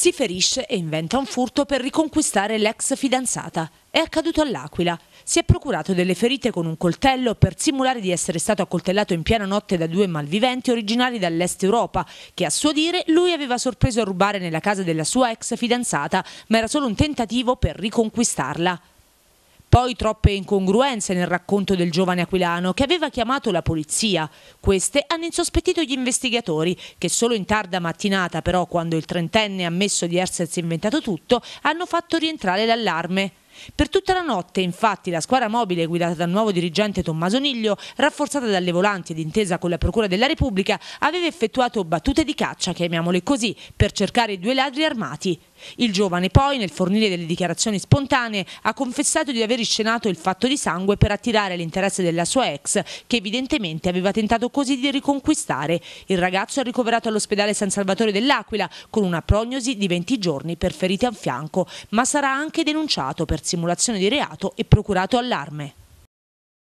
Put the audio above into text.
Si ferisce e inventa un furto per riconquistare l'ex fidanzata. È accaduto all'Aquila. Si è procurato delle ferite con un coltello per simulare di essere stato accoltellato in piena notte da due malviventi originari dall'est Europa, che a suo dire lui aveva sorpreso a rubare nella casa della sua ex fidanzata, ma era solo un tentativo per riconquistarla poi troppe incongruenze nel racconto del giovane aquilano che aveva chiamato la polizia. Queste hanno insospettito gli investigatori che solo in tarda mattinata però quando il trentenne ha ammesso di essersi inventato tutto hanno fatto rientrare l'allarme. Per tutta la notte, infatti, la squadra mobile guidata dal nuovo dirigente Tommaso Niglio, rafforzata dalle volanti ed intesa con la Procura della Repubblica, aveva effettuato battute di caccia, chiamiamole così, per cercare i due ladri armati. Il giovane poi, nel fornire delle dichiarazioni spontanee, ha confessato di aver iscenato il fatto di sangue per attirare l'interesse della sua ex, che evidentemente aveva tentato così di riconquistare. Il ragazzo è ricoverato all'ospedale San Salvatore dell'Aquila con una prognosi di 20 giorni per ferite a fianco, ma sarà anche denunciato per simulazione di reato e procurato allarme.